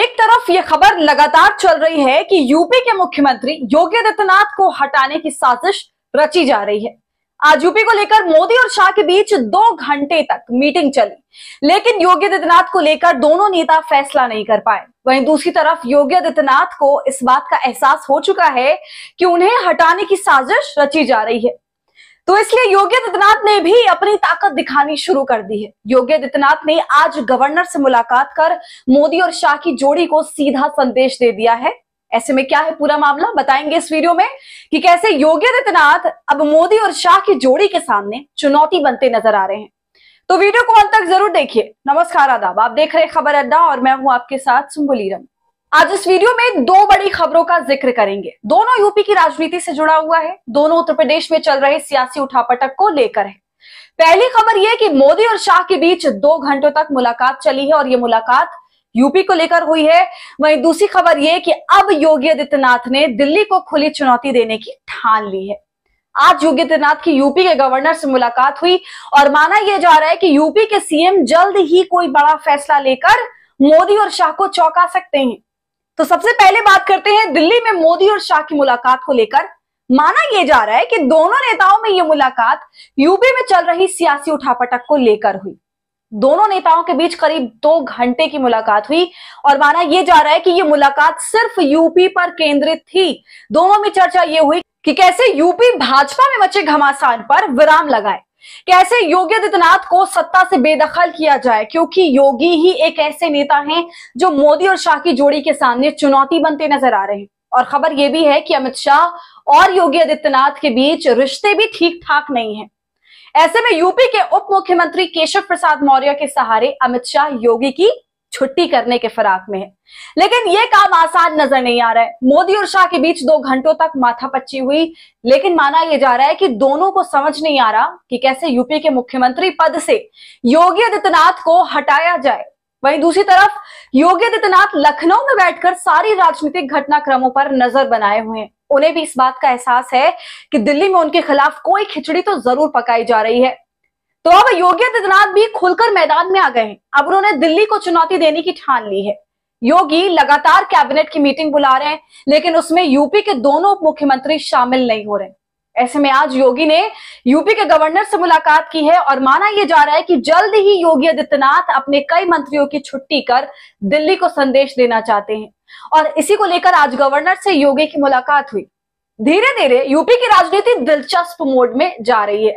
एक तरफ यह खबर लगातार चल रही है कि यूपी के मुख्यमंत्री योगी आदित्यनाथ को हटाने की साजिश रची जा रही है आज यूपी को लेकर मोदी और शाह के बीच दो घंटे तक मीटिंग चली लेकिन योगी आदित्यनाथ को लेकर दोनों नेता फैसला नहीं कर पाए वहीं दूसरी तरफ योगी आदित्यनाथ को इस बात का एहसास हो चुका है कि उन्हें हटाने की साजिश रची जा रही है तो इसलिए योगी आदित्यनाथ ने भी अपनी ताकत दिखानी शुरू कर दी है योगी आदित्यनाथ ने आज गवर्नर से मुलाकात कर मोदी और शाह की जोड़ी को सीधा संदेश दे दिया है ऐसे में क्या है पूरा मामला बताएंगे इस वीडियो में कि कैसे योगी आदित्यनाथ अब मोदी और शाह की जोड़ी के सामने चुनौती बनते नजर आ रहे हैं तो वीडियो को अंत तक जरूर देखिए नमस्कार आदाब आप देख रहे खबर अड्डा और मैं हूं आपके साथ सुम्बुलीरम आज इस वीडियो में दो बड़ी खबरों का जिक्र करेंगे दोनों यूपी की राजनीति से जुड़ा हुआ है दोनों उत्तर प्रदेश में चल रहे सियासी उठापटक को लेकर है पहली खबर यह कि मोदी और शाह के बीच दो घंटों तक मुलाकात चली है और ये मुलाकात यूपी को लेकर हुई है वहीं दूसरी खबर यह कि अब योगी आदित्यनाथ ने दिल्ली को खुली चुनौती देने की ठान ली है आज योगी आदित्यनाथ की यूपी के गवर्नर से मुलाकात हुई और माना यह जा रहा है कि यूपी के सीएम जल्द ही कोई बड़ा फैसला लेकर मोदी और शाह को चौंका सकते हैं तो सबसे पहले बात करते हैं दिल्ली में मोदी और शाह की मुलाकात को लेकर माना यह जा रहा है कि दोनों नेताओं में यह मुलाकात यूपी में चल रही सियासी उठापटक को लेकर हुई दोनों नेताओं के बीच करीब दो घंटे की मुलाकात हुई और माना यह जा रहा है कि यह मुलाकात सिर्फ यूपी पर केंद्रित थी दोनों में चर्चा यह हुई कि कैसे यूपी भाजपा में बचे घमासान पर विराम लगाए कैसे योगी आदित्यनाथ को सत्ता से बेदखल किया जाए क्योंकि योगी ही एक ऐसे नेता हैं जो मोदी और शाह की जोड़ी के सामने चुनौती बनते नजर आ रहे हैं और खबर यह भी है कि अमित शाह और योगी आदित्यनाथ के बीच रिश्ते भी ठीक ठाक नहीं है ऐसे में यूपी के उप मुख्यमंत्री केशव प्रसाद मौर्य के सहारे अमित शाह योगी की छुट्टी करने के फिराक में है लेकिन ये काम आसान नजर नहीं आ रहा है मोदी और शाह के बीच दो घंटों तक माथापच्ची हुई लेकिन माना यह जा रहा है कि दोनों को समझ नहीं आ रहा कि कैसे यूपी के मुख्यमंत्री पद से योगी आदित्यनाथ को हटाया जाए वहीं दूसरी तरफ योगी आदित्यनाथ लखनऊ में बैठकर सारी राजनीतिक घटनाक्रमों पर नजर बनाए हुए हैं उन्हें भी इस बात का एहसास है कि दिल्ली में उनके खिलाफ कोई खिचड़ी तो जरूर पकाई जा रही है तो अब योगी आदित्यनाथ भी खुलकर मैदान में आ गए हैं अब उन्होंने दिल्ली को चुनौती देने की ठान ली है योगी लगातार कैबिनेट की मीटिंग बुला रहे हैं लेकिन उसमें यूपी के दोनों उप मुख्यमंत्री शामिल नहीं हो रहे ऐसे में आज योगी ने यूपी के गवर्नर से मुलाकात की है और माना यह जा रहा है कि जल्द ही योगी आदित्यनाथ अपने कई मंत्रियों की छुट्टी कर दिल्ली को संदेश देना चाहते हैं और इसी को लेकर आज गवर्नर से योगी की मुलाकात हुई धीरे धीरे यूपी की राजनीति दिलचस्प मोड में जा रही है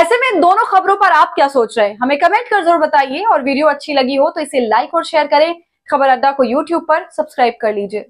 ऐसे में दोनों खबरों पर आप क्या सोच रहे हैं हमें कमेंट कर जरूर बताइए और वीडियो अच्छी लगी हो तो इसे लाइक और शेयर करें खबर अड्डा को यूट्यूब पर सब्सक्राइब कर लीजिए